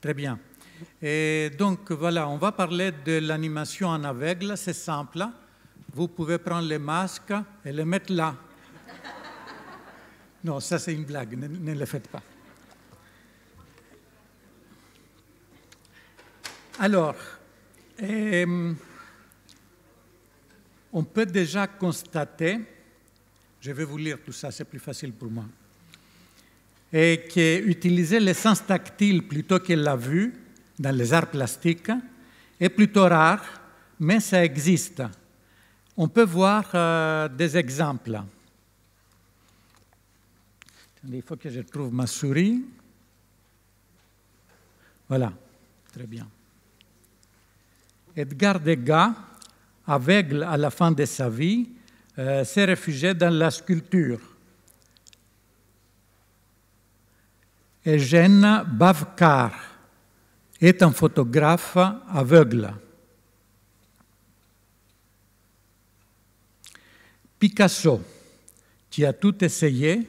Très bien. Et donc voilà, on va parler de l'animation en aveugle, c'est simple. Vous pouvez prendre les masques et les mettre là. Non, ça c'est une blague, ne, le faites pas. Alors, euh, on peut déjà constater, je vais vous lire tout ça, c'est plus facile pour moi et qui utilisait les sens tactile plutôt que la vue dans les arts plastiques est plutôt rare, mais ça existe. On peut voir euh, des exemples. Il faut que je trouve ma souris. Voilà, très bien. Edgar Degas, aveugle à la fin de sa vie, euh, s'est réfugié dans la sculpture Eugène Bavkar est un photographe aveugle. Picasso, qui a tout essayé,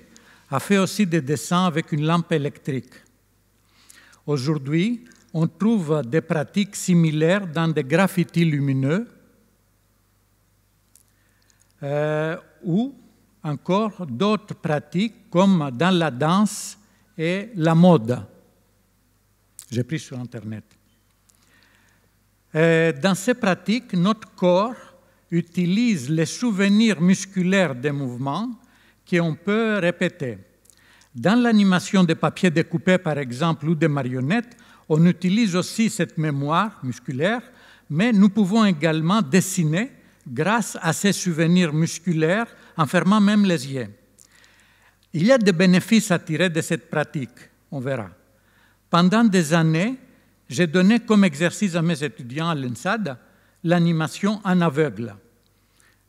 a fait aussi des dessins avec une lampe électrique. Aujourd'hui, on trouve des pratiques similaires dans des graffitis lumineux euh, ou encore d'autres pratiques comme dans la danse et la mode. J'ai pris sur Internet. Euh, dans ces pratiques, notre corps utilise les souvenirs musculaires des mouvements qu'on peut répéter. Dans l'animation des papiers découpés, par exemple, ou des marionnettes, on utilise aussi cette mémoire musculaire, mais nous pouvons également dessiner grâce à ces souvenirs musculaires en fermant même les yeux. Il y a des bénéfices à tirer de cette pratique, on verra. Pendant des années, j'ai donné comme exercice à mes étudiants à l'ENSAD l'animation en aveugle.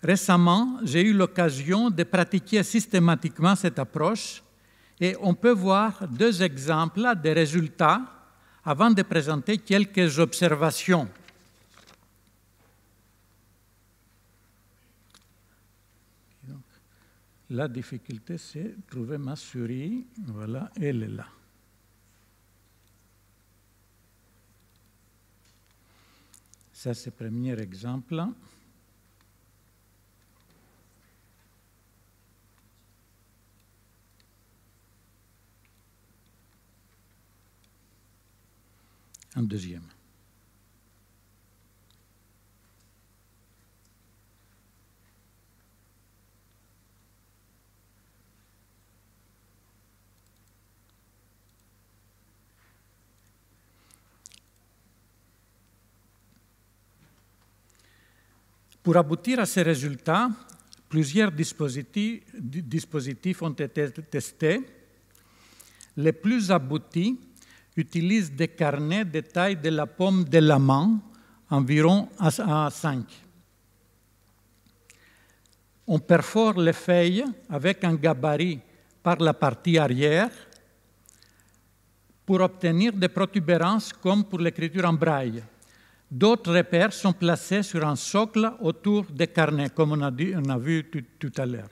Récemment, j'ai eu l'occasion de pratiquer systématiquement cette approche et on peut voir deux exemples des résultats avant de présenter quelques observations La difficulté, c'est trouver ma souris. Voilà, elle est là. Ça, c'est le premier exemple. Un deuxième. Pour aboutir à ces résultats, plusieurs dispositifs, ont été testés. Les plus aboutis utilisent des carnets de taille de la pomme de la main, environ à 5. On perfore les feuilles avec un gabarit par la partie arrière pour obtenir des protubérances comme pour l'écriture en braille. D'autres repères sont placés sur un socle autour des carnets, comme on a, vu tout, tout à l'heure.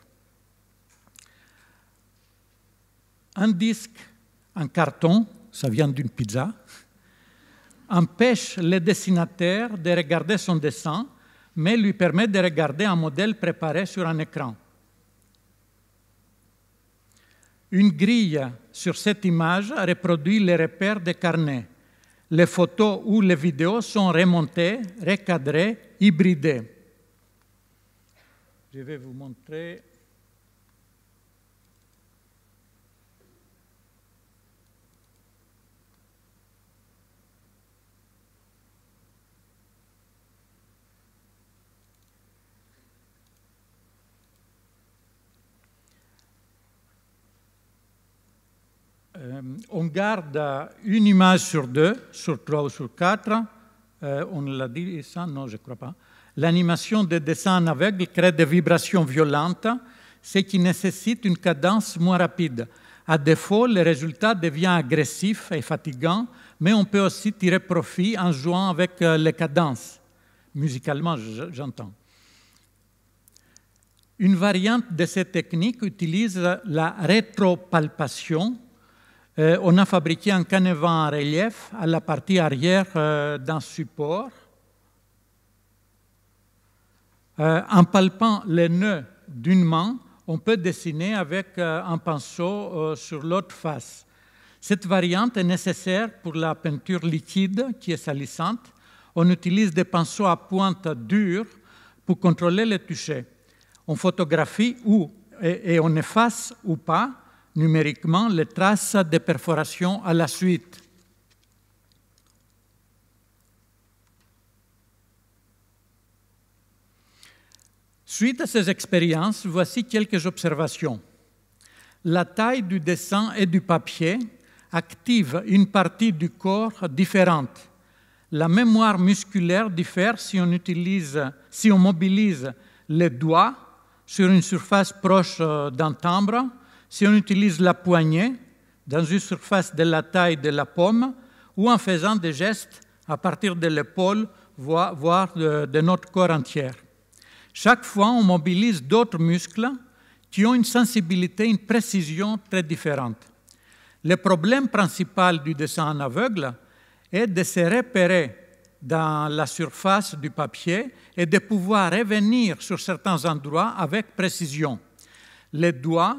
Un disque, un carton, ça vient d'une pizza, empêche le dessinateur de regarder son dessin, mais lui permet de regarder un modèle préparé sur un écran. Une grille sur cette image reproduit les repères des carnets les photos ou les vidéos sont remontées, recadrées, hybridées. Je vais vous montrer Euh, on garde une image sur deux, sur trois ou sur quatre. Euh, on l'a dit ça Non, je ne crois pas. L'animation des dessins en aveugle crée des vibrations violentes, ce qui nécessite une cadence moins rapide. À défaut, le résultat devient agressif et fatigant, mais on peut aussi tirer profit en jouant avec euh, les cadences, musicalement j'entends. Une variante de cette technique utilise la rétropalpation euh, on a fabriqué un canevas en relief à la partie arrière euh, d'un support. Euh, en palpant les nœuds d'une main, on peut dessiner avec un pinceau sur l'autre face. Cette variante est nécessaire pour la peinture liquide qui est salissante. On utilise des pinceaux à pointe dure pour contrôler les toucher. On photographie ou et on efface ou pas numériquement les traces de perforations à la suite. Suite à ces expériences, voici quelques observations. La taille du dessin et du papier active une partie du corps différente. La mémoire musculaire diffère si on, utilise, si on mobilise les doigts sur une surface proche euh, d'un timbre si on utilise la poignée dans une surface de la taille de la pomme ou en faisant des gestes à partir de l'épaule, voire de, de notre corps entier. Chaque fois, on mobilise d'autres muscles qui ont une sensibilité, une précision très différente. Le problème principal du dessin en aveugle est de se repérer dans la surface du papier et de pouvoir revenir sur certains endroits avec précision. Les doigts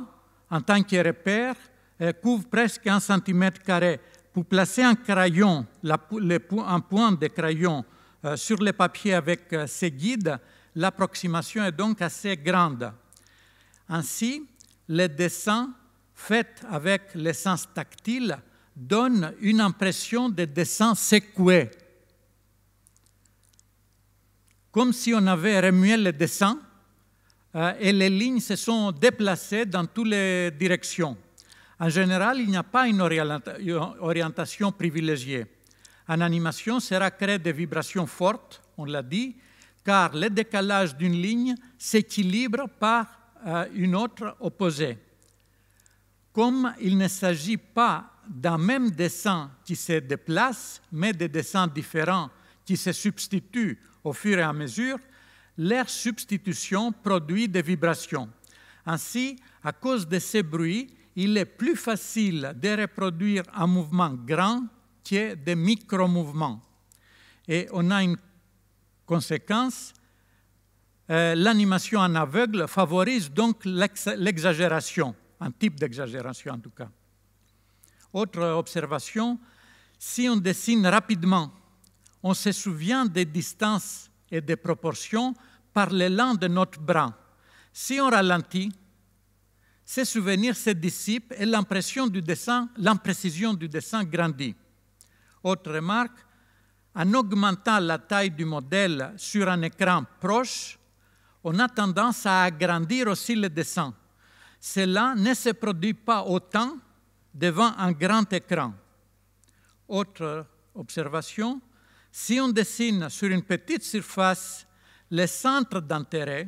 en tant que repère, euh, couvre presque un centimètre carré. Pour placer un crayon, un point de crayon euh, sur le papier avec ses euh, guides, l'approximation est donc assez grande. Ainsi, les dessins faits avec l'essence tactile donnent une impression de dessin secoués. Comme si on avait remué le dessin euh, et les lignes se sont déplacées dans toutes les directions. En général, il n'y a pas une orientation privilégiée. En animation, cela crée des vibrations fortes, on l'a dit, car le décalage d'une ligne s'équilibre par euh, une autre opposée. Comme il ne s'agit pas d'un même dessin qui se déplace, mais de dessins différents qui se substituent au fur et à mesure, L'air substitution produit des vibrations. Ainsi, à cause de ces bruits, il est plus facile de reproduire un mouvement grand que des micro-mouvements. Et on a une conséquence, euh, l'animation en aveugle favorise donc l'exagération, un type d'exagération en tout cas. Autre observation, si on dessine rapidement, on se souvient des distances et des proportions par l'élan de notre bras. Si on ralentit, ces souvenirs se dissipent et l'impression du dessin, l'imprécision du dessin grandit. Autre remarque, en augmentant la taille du modèle sur un écran proche, on a tendance à agrandir aussi le dessin. Cela ne se produit pas autant devant un grand écran. Autre observation, si on dessine sur une petite surface les centres d'intérêt,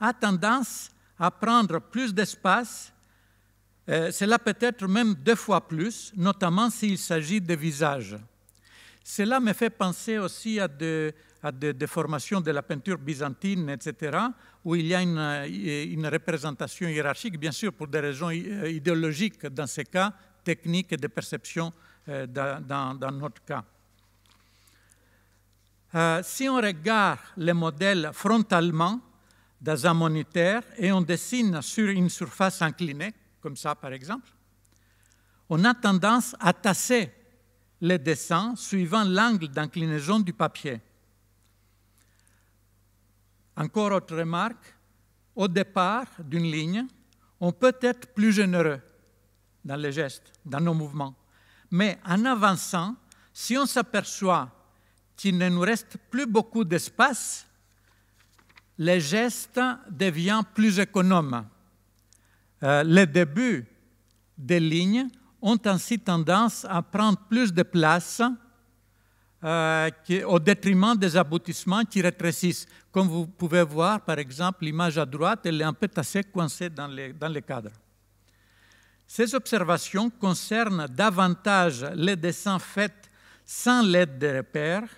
a tendance à prendre plus d'espace, euh, cela peut être même deux fois plus, notamment s'il s'agit de visages. Cela me fait penser aussi à des de, formations de la peinture byzantine, etc., où il y a euh, une, représentation hiérarchique, bien sûr, pour des raisons euh, idéologiques, dans ces cas, techniques et de perception dans notre cas. Euh, si on regarde le modèle frontalement dans un moniteur et on dessine sur une surface inclinée, comme ça par exemple, on a tendance à tasser les dessins suivant l'angle d'inclinaison du papier. Encore autre remarque, au départ d'une ligne, on peut être plus généreux dans les gestes, dans nos mouvements. Mais en avançant, si on s'aperçoit qu'il ne nous reste plus beaucoup d'espace, les gestes deviennent plus économes. Euh, les débuts des lignes ont ainsi tendance à prendre plus de place euh, au détriment des aboutissements qui rétrécissent. Comme vous pouvez voir, par exemple, l'image à droite, elle est un peu assez coincée dans les, dans les cadres. Ces observations concernent davantage les dessins faits sans l'aide des repères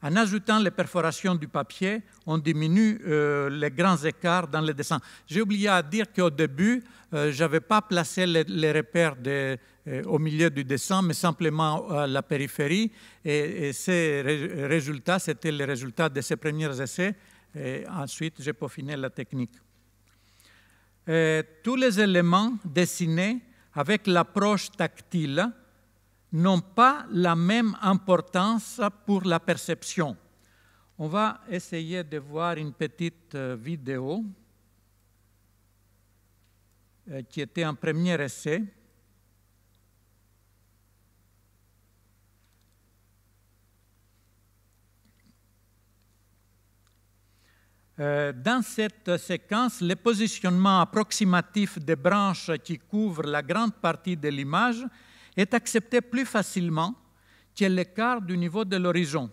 en ajoutant les perforations du papier, on diminue euh, les grands écarts dans le dessin. J'ai oublié à dire qu'au début, euh, j'avais je n'avais pas placé les, repères euh, au milieu du dessin, mais simplement à la périphérie. Et, ces résultats, c'était les résultats de ces premiers essais. Et ensuite, j'ai peaufiné la technique. tous les éléments dessinés avec l'approche tactile n'ont pas la même importance pour la perception. On va essayer de voir une petite euh, vidéo euh, qui était un premier essai. Euh, dans cette séquence, le positionnement approximatif des branches qui couvrent la grande partie de l'image est acceptée plus facilement que l'écart du niveau de l'horizon.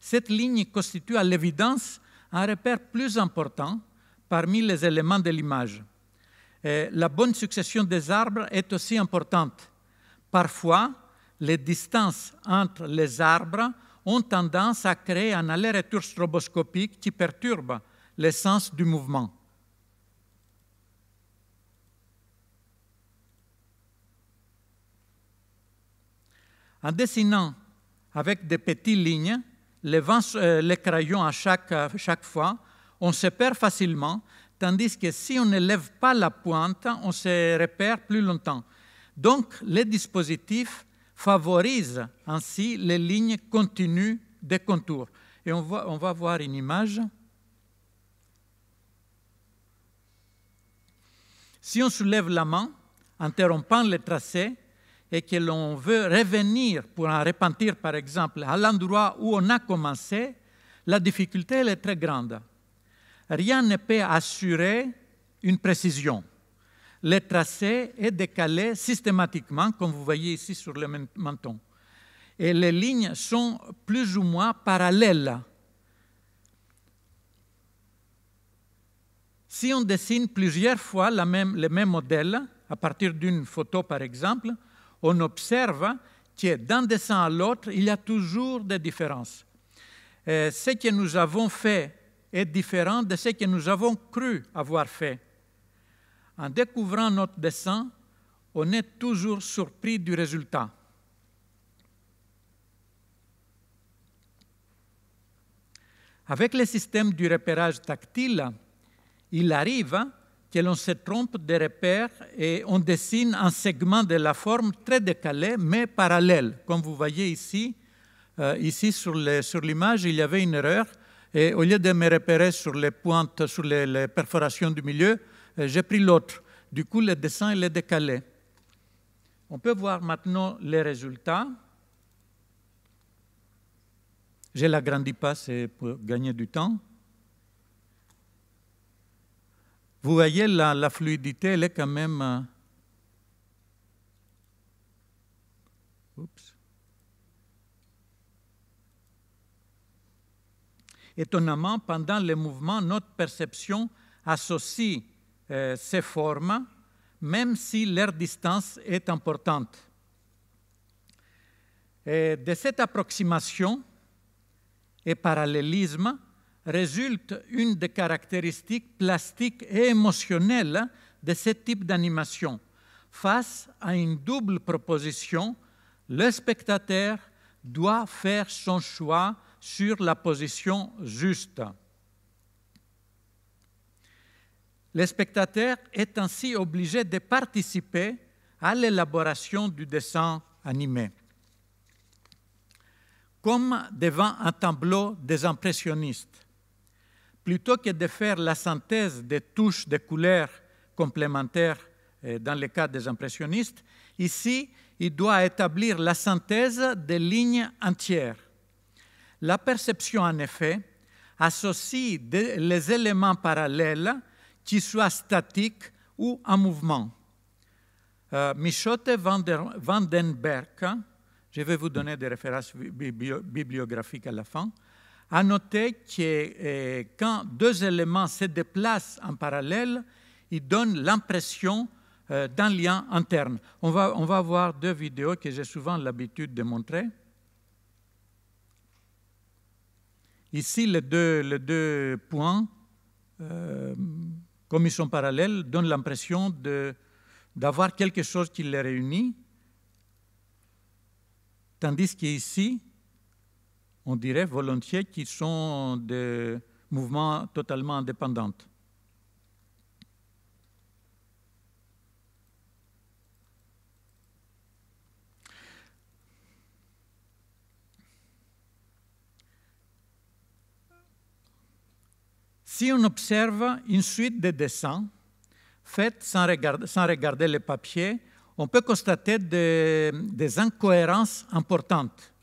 Cette ligne constitue à l'évidence un repère plus important parmi les éléments de l'image. La bonne succession des arbres est aussi importante. Parfois, les distances entre les arbres ont tendance à créer un aller-retour stroboscopique qui perturbe le sens du mouvement. En dessinant avec des petites lignes les, euh, les crayons à euh, chaque, fois, on se perd facilement, tandis que si on ne lève pas la pointe, on se repère plus longtemps. Donc, les dispositifs favorisent ainsi les lignes continues des contours. Et on va, voir une image. Si on soulève la main, interrompant le tracé, et que l'on veut revenir pour en repentir, par exemple, à l'endroit où on a commencé, la difficulté elle est très grande. Rien ne peut assurer une précision. Le tracé est décalé systématiquement, comme vous voyez ici sur le menton. Et les lignes sont plus ou moins parallèles. Si on dessine plusieurs fois la même, le même modèle, à partir d'une photo par exemple, on observe que d'un dessin à l'autre, il y a toujours des différences. Euh, ce que nous avons fait est différent de ce que nous avons cru avoir fait. En découvrant notre dessin, on est toujours surpris du résultat. Avec le système du repérage tactile, il arrive que l'on se trompe des repères et on dessine un segment de la forme très décalé mais parallèle. Comme vous voyez ici, euh, ici sur l'image, il y avait une erreur et au lieu de me repérer sur les pointes, sur les, perforations du milieu, euh, j'ai pris l'autre. Du coup, le dessin est décalé. On peut voir maintenant les résultats. Je ne l'agrandis pas, c'est pour gagner du temps. Vous voyez, la, fluidité, elle est quand même... Euh, Étonnamment, pendant les mouvements, notre perception associe euh, ces formes, même si leur distance est importante. Et de cette approximation et parallélisme résulte une des caractéristiques plastiques et émotionnelles de ce type d'animation. Face à une double proposition, le spectateur doit faire son choix sur la position juste. Le spectateur est ainsi obligé de participer à l'élaboration du dessin animé. Comme devant un tableau des impressionnistes, plutôt que de faire la synthèse des touches de couleurs complémentaires euh, dans le cas des impressionnistes, ici, il doit établir la synthèse des lignes entières. La perception, en effet, associe les éléments parallèles, qui soient statiques ou en mouvement. Euh, Michotte Vandenberg, je vais vous donner des références bibliographiques à la fin, à noter que euh, quand deux éléments se déplacent en parallèle, ils donnent l'impression euh, d'un lien interne. On va, on va voir deux vidéos que j'ai souvent l'habitude de montrer. Ici, les deux, points, euh, comme ils sont parallèles, donnent l'impression d'avoir quelque chose qui les réunit, tandis qu'ici, on dirait volontiers qu'ils sont des mouvements totalement indépendants. Si on observe une suite de dessins faits sans, regarder le papier, on peut constater des incohérences importantes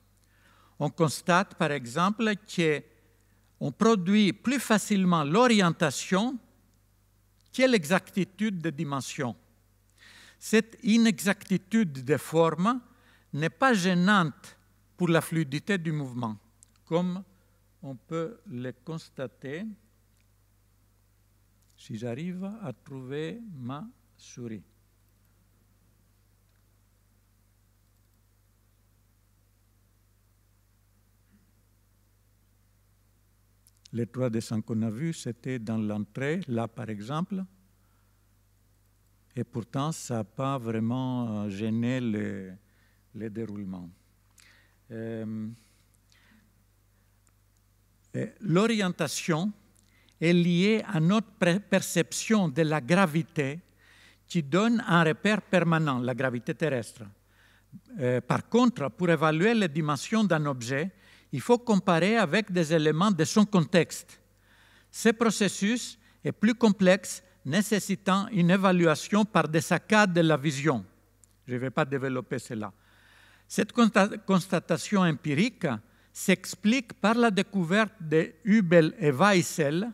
on constate par exemple qu'on produit plus facilement l'orientation que l'exactitude des dimensions. Cette inexactitude des formes n'est pas gênante pour la fluidité du mouvement, comme on peut le constater si j'arrive à trouver ma souris. Les trois dessins qu'on a vus, c'était dans l'entrée, là par exemple. Et pourtant, ça n'a pas vraiment euh, gêné le, le déroulement. Euh, l'orientation est liée à notre perception de la gravité qui donne un repère permanent, la gravité terrestre. Euh, par contre, pour évaluer les dimensions d'un objet, il faut comparer avec des éléments de son contexte. Ce processus est plus complexe, nécessitant une évaluation par des saccades de la vision. Je ne vais pas développer cela. Cette constatation empirique s'explique par la découverte de Hubel et Weissel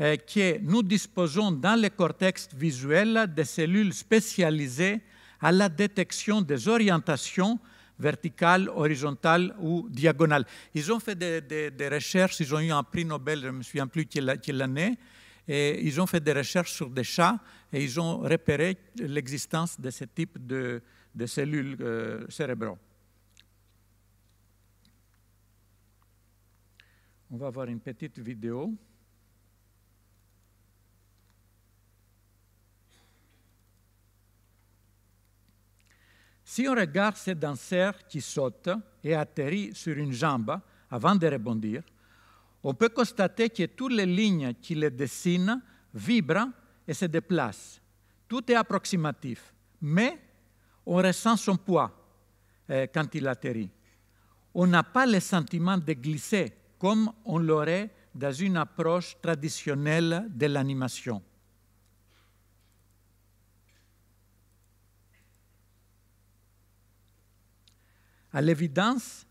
euh, qui que nous disposons dans le cortex visuel de cellules spécialisées à la détection des orientations verticale, horizontale ou diagonale. Ils ont fait des, recherches, ils ont eu un prix Nobel, je ne me souviens plus quelle année, et ils ont fait des recherches sur des chats et ils ont repéré l'existence de ce type de, cellules euh, cérébrales. cérébraux. On va voir une petite vidéo. Si on regarde ce danseur qui saute et atterrit sur une jambe avant de rebondir, on peut constater que toutes les lignes qui le dessinent vibrent et se déplacent. Tout est approximatif, mais on ressent son poids euh, quand il atterrit. On n'a pas le sentiment de glisser comme on l'aurait dans une approche traditionnelle de l'animation. À l'évidence,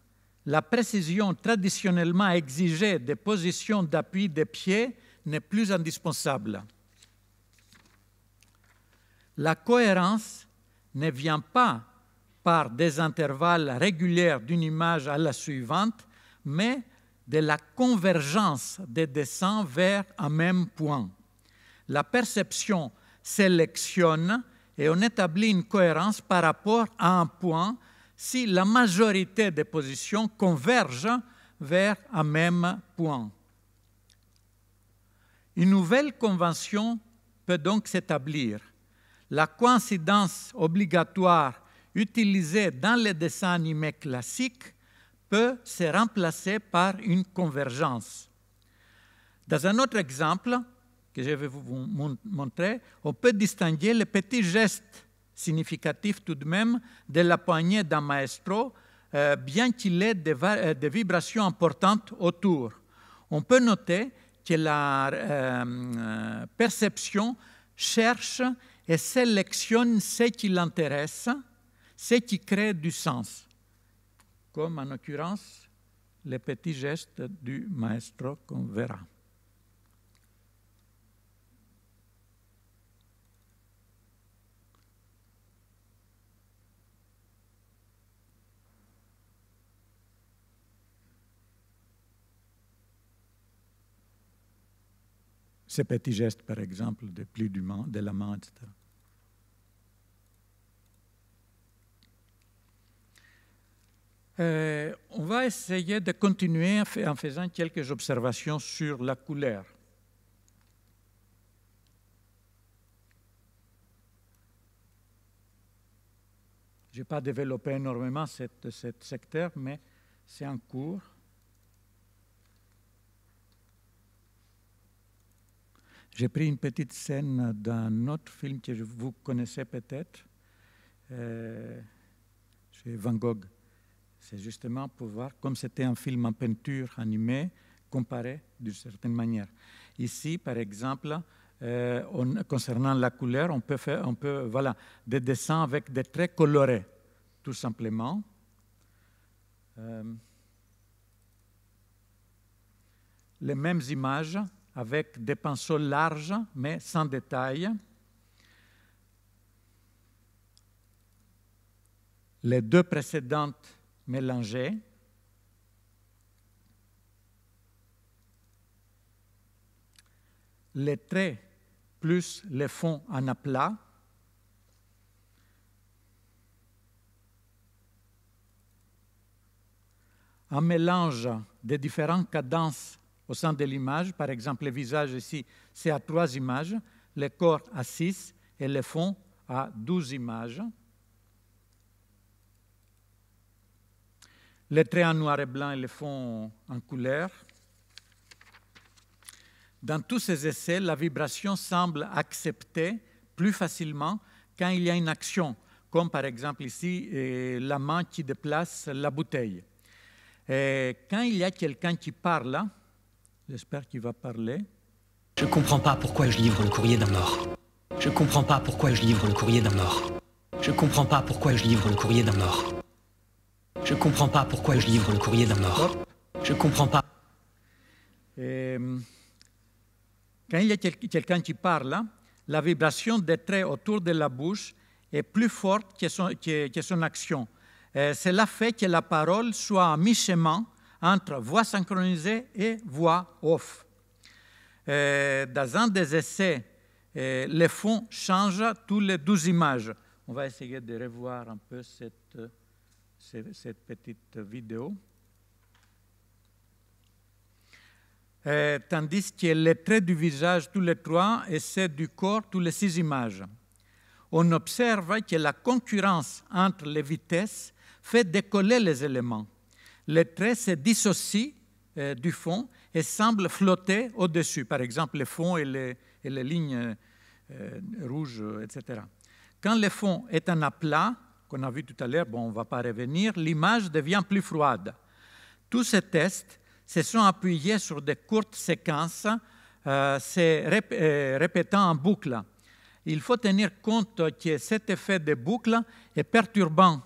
la précision traditionnellement exigée des positions d'appui des pieds n'est plus indispensable. La cohérence ne vient pas par des intervalles réguliers d'une image à la suivante, mais de la convergence des dessins vers un même point. La perception sélectionne et on établit une cohérence par rapport à un point si la majorité des positions convergent vers un même point. Une nouvelle convention peut donc s'établir. La coïncidence obligatoire utilisée dans les dessins animés classiques peut se remplacer par une convergence. Dans un autre exemple que je vais vous montrer, on peut distinguer les petits gestes significatif tout de même de la poignée d'un maestro, euh, bien qu'il ait euh, des, vibrations importantes autour. On peut noter que la euh, perception cherche et sélectionne ce qui l'intéresse, ce qui crée du sens, comme en l'occurrence les petits gestes du maestro qu'on verra. ces petits gestes, par exemple, de plis du de la main, etc. Euh, on va essayer de continuer en faisant quelques observations sur la couleur. Je n'ai pas développé énormément ce secteur, mais c'est en cours. J'ai pris une petite scène d'un autre film que vous connaissez peut-être, euh, chez Van Gogh. C'est justement pour voir, comme c'était un film en peinture animée, comparé d'une certaine manière. Ici, par exemple, euh, concernant la couleur, on peut faire on peut, voilà, des dessins avec des traits colorés, tout simplement. Euh, les mêmes images avec des pinceaux larges mais sans détail. Les deux précédentes mélangées. Les traits plus les fonds en aplat. Un mélange des différentes cadences au sein de l'image. Par exemple, le visage ici, c'est à trois images, le corps à six et le fond à douze images. Les traits en noir et blanc et le fond en couleur. Dans tous ces essais, la vibration semble acceptée plus facilement quand il y a une action, comme par exemple ici la main qui déplace la bouteille. quand il y a quelqu'un qui parle, J'espère qu'il va parler. Je comprends pas pourquoi je livre le courrier d'un mort. Je comprends pas pourquoi je livre le courrier d'un mort. Je comprends pas pourquoi je livre le courrier d'un mort. Je comprends pas pourquoi je livre le courrier d'un mort. Je comprends pas. Euh, quand il y a quelqu'un qui parle, la vibration des traits autour de la bouche est plus forte que son, que, que son action. Euh, c'est cela fait que la parole soit à mi-chemin entre voix synchronisée et voix off. Euh, dans un des essais, euh, les fonds change toutes les 12 images. On va essayer de revoir un peu cette, euh, petite vidéo. tandis que les traits du visage, tous les trois, et ceux du corps, tous les six images. On observe que la concurrence entre les vitesses fait décoller les éléments les traits se dissocient euh, du fond et semblent flotter au-dessus, par exemple le fond et les, lignes euh, rouges, euh, etc. Quand le fond est un aplat, qu'on a vu tout à l'heure, bon, on ne va pas revenir, l'image devient plus froide. Tous ces tests se sont appuyés sur des courtes séquences se répétant en boucle. Il faut tenir compte que cet effet de boucle est perturbant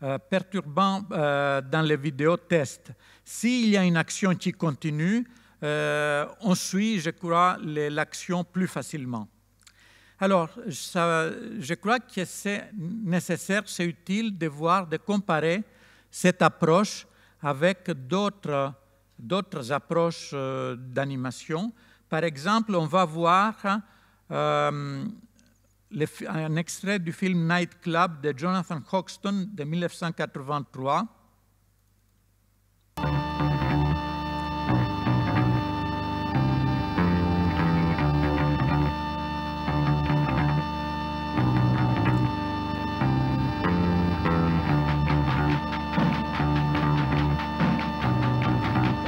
Euh, perturbant euh, dans les vidéos tests. S'il y a une action qui continue, euh, on suit, je crois, l'action plus facilement. Alors, ça, je crois que c'est nécessaire, c'est utile de voir, de comparer cette approche avec d'autres approches d'animation. Par exemple, on va voir un extrait du film Night Club de Jonathan Hoxton de 1983.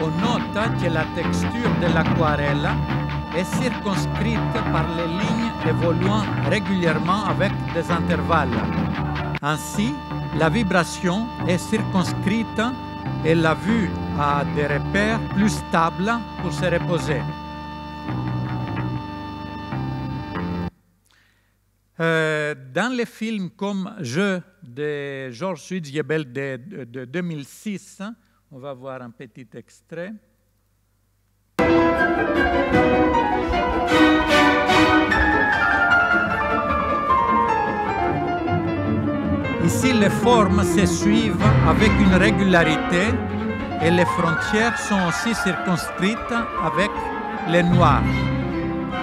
On note que la texture de l'aquarelle est circonscrite par les lignes évoluant régulièrement avec des intervalles. Ainsi, la vibration est circonscrite et la vue a des repères plus stables pour se reposer. Euh, dans les films comme Je » de Georges Fitzgerald de 2006, on va voir un petit extrait. les formes se suivent avec une régularité et les frontières sont aussi circonscrites avec les noirs.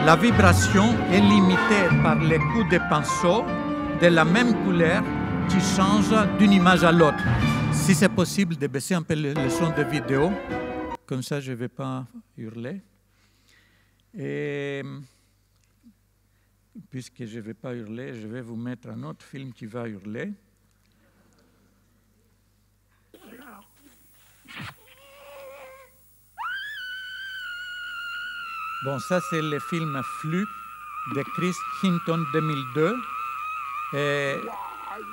La vibration est limitée par les coups de pinceau de la même couleur qui changent d'une image à l'autre. Si c'est possible de baisser un peu le, son de vidéo, comme ça je ne vais pas hurler. Et puisque je ne vais pas hurler, je vais vous mettre un autre film qui va hurler. Bon, ça, c'est le film Flux de Chris Hinton 2002. Et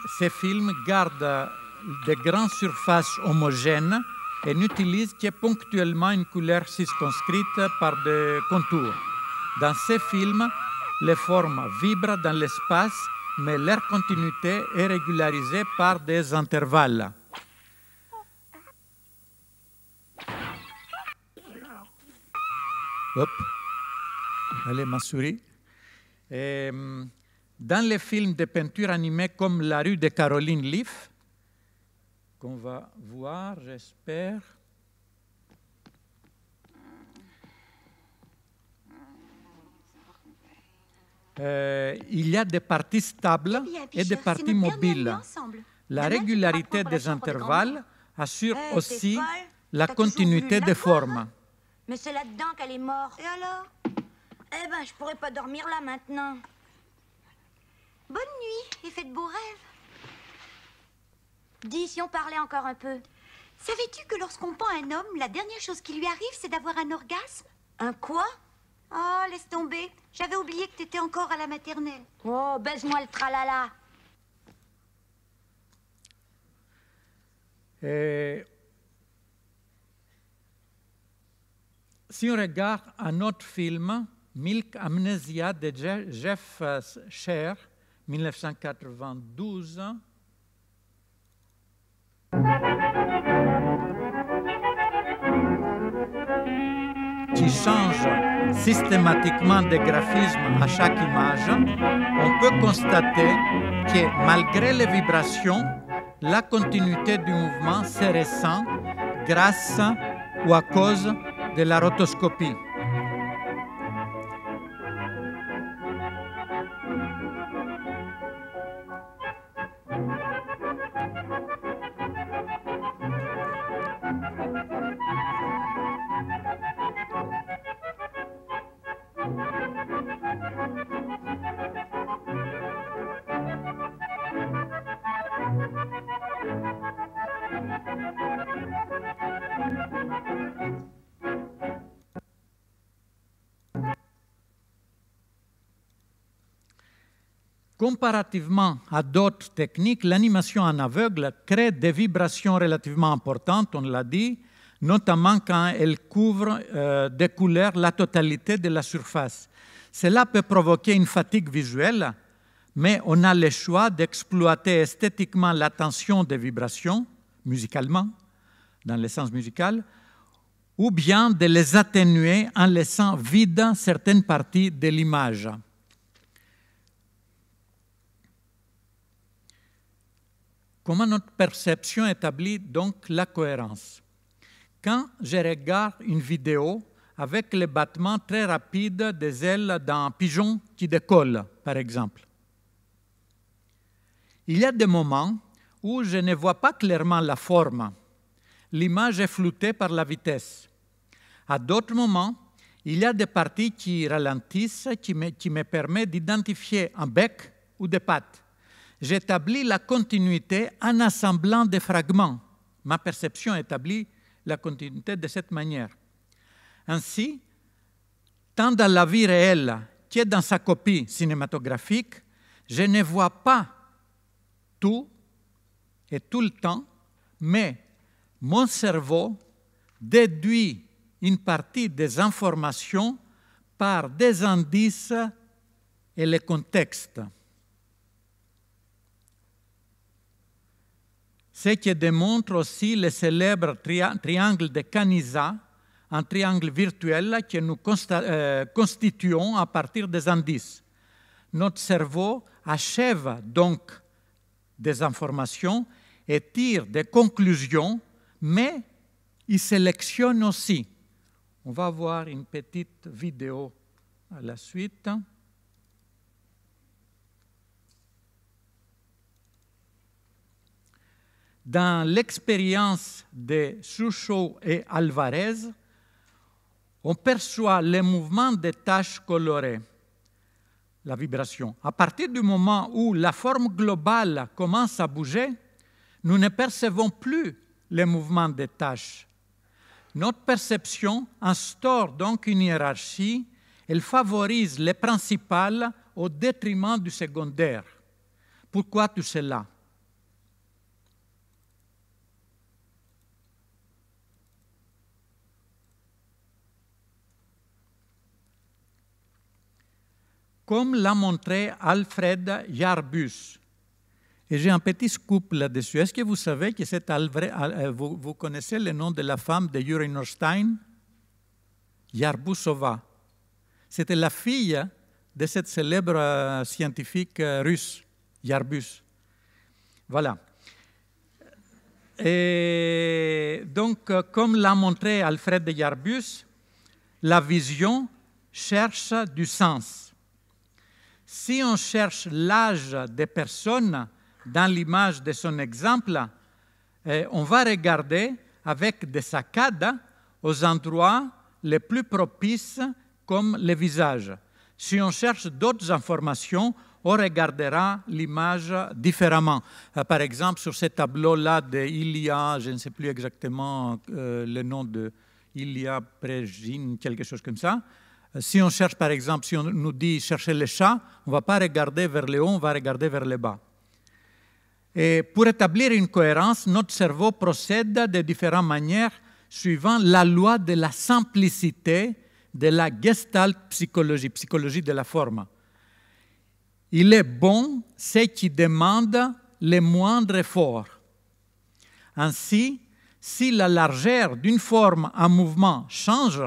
ces films gardent des grandes surfaces homogènes et n'utilisent que ponctuellement une couleur circonscrite par des contours. Dans ces films, les formes vibrent dans l'espace, mais leur continuité est régularisée par des intervalles. Hop. Euh, dans les films de peinture animée comme La rue de Caroline Leaf, qu'on va voir, j'espère. Euh, il y a des parties stables et des parties mobiles. La régularité des intervalles assure euh, aussi la continuité des formes. Mais c'est là-dedans qu'elle est morte. Et alors eh ben, je pourrais pas dormir là maintenant. Bonne nuit et faites beaux rêves. Dis, si on parlait encore un peu. Savais-tu que lorsqu'on pend un homme, la dernière chose qui lui arrive, c'est d'avoir un orgasme Un quoi Oh, laisse tomber. J'avais oublié que t'étais encore à la maternelle. Oh, baise-moi le tralala. Et... Eh, si on regarde un autre film, Milk Amnesia de Jeff euh, Scher, 1992. qui change systématiquement de graphisme à chaque image, on peut constater que malgré les vibrations, la continuité du mouvement se ressent grâce ou à cause de la rotoscopie. Comparativement à d'autres techniques, l'animation en aveugle crée des vibrations relativement importantes, on l'a dit, notamment quand elle couvre euh, des couleurs la totalité de la surface. Cela peut provoquer une fatigue visuelle, mais on a le choix d'exploiter esthétiquement tension des vibrations, musicalement, dans le sens musical, ou bien de les atténuer en laissant vides certaines parties de l'image. Comment notre perception établit donc la cohérence Quand je regarde une vidéo avec le battement très rapide des ailes d'un pigeon qui décolle, par exemple, il y a des moments où je ne vois pas clairement la forme. L'image est floutée par la vitesse. À d'autres moments, il y a des parties qui ralentissent, qui me, qui me permettent d'identifier un bec ou des pattes j'établis la continuité en assemblant des fragments. Ma perception établit la continuité de cette manière. Ainsi, tant dans la vie réelle que dans sa copie cinématographique, je ne vois pas tout et tout le temps, mais mon cerveau déduit une partie des informations par des indices et les contextes. ce qui démontre aussi le célèbre triangle de Canisa, un triangle virtuel que nous euh, constituons à partir des indices. Notre cerveau achève donc des informations et tire des conclusions, mais il sélectionne aussi. On va voir une petite vidéo à la suite. dans l'expérience de Sucho et Alvarez, on perçoit les mouvements des taches colorées, la vibration. À partir du moment où la forme globale commence à bouger, nous ne percevons plus les mouvements des taches. Notre perception instaure donc une hiérarchie, elle favorise les principal au détriment du secondaire. Pourquoi tout cela comme l'a montré Alfred Yarbus. Et j'ai un petit scoop là-dessus. Est-ce que vous savez que c'est euh, vous, vous, connaissez le nom de la femme de Yuri Norstein Yarbusova. C'était la fille de cette célèbre euh, scientifique euh, russe, Yarbus. Voilà. Et donc, comme l'a montré Alfred Yarbus, la vision cherche du sens. Si on cherche l'âge des personnes dans l'image de son exemple, eh, on va regarder avec des saccades aux endroits les plus propices comme les visages. Si on cherche d'autres informations, on regardera l'image différemment. Euh, par exemple, sur ce tableau-là Ilia, je ne sais plus exactement euh, le nom de Ilia Prégine, quelque chose comme ça, euh, si on cherche, par exemple, si on nous dit chercher les chats, on ne va pas regarder vers le haut, on va regarder vers le bas. Et pour établir une cohérence, notre cerveau procède de différentes manières suivant la loi de la simplicité de la gestalt psychologie, psychologie de la forme. Il est bon ce qui demande le moindre effort. Ainsi, si la largeur d'une forme en mouvement change,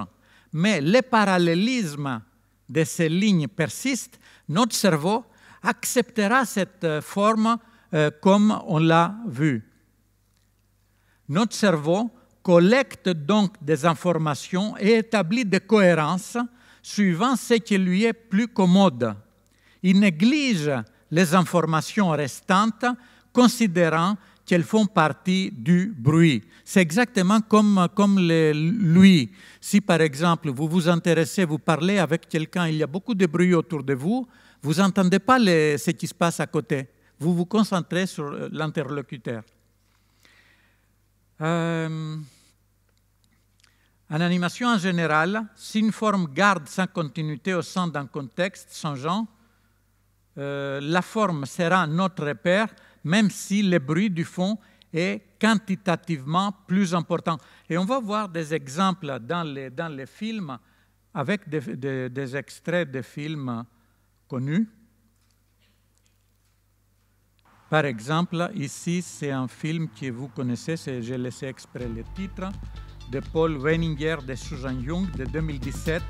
mais le parallélisme de ces lignes persiste, notre cerveau acceptera cette euh, forme euh, comme on l'a vu. Notre cerveau collecte donc des informations et établit des cohérences suivant ce qui lui est plus commode. Il néglige les informations restantes, considérant qu'elles font partie du bruit. C'est exactement comme, comme les, lui. Si par exemple vous vous intéressez, vous parlez avec quelqu'un, il y a beaucoup de bruit autour de vous, vous n'entendez pas les, ce qui se passe à côté. Vous vous concentrez sur euh, l'interlocuteur. Euh, en animation en général, si une forme garde sa continuité au sein d'un contexte changeant, euh, la forme sera notre repère même si le bruit du fond est quantitativement plus important. Et on va voir des exemples dans les, dans les films, avec des, extraits de films connus. Par exemple, ici, c'est un film que vous connaissez, J'ai laissé exprès le titre, de Paul Weininger de Susan Jung de 2017.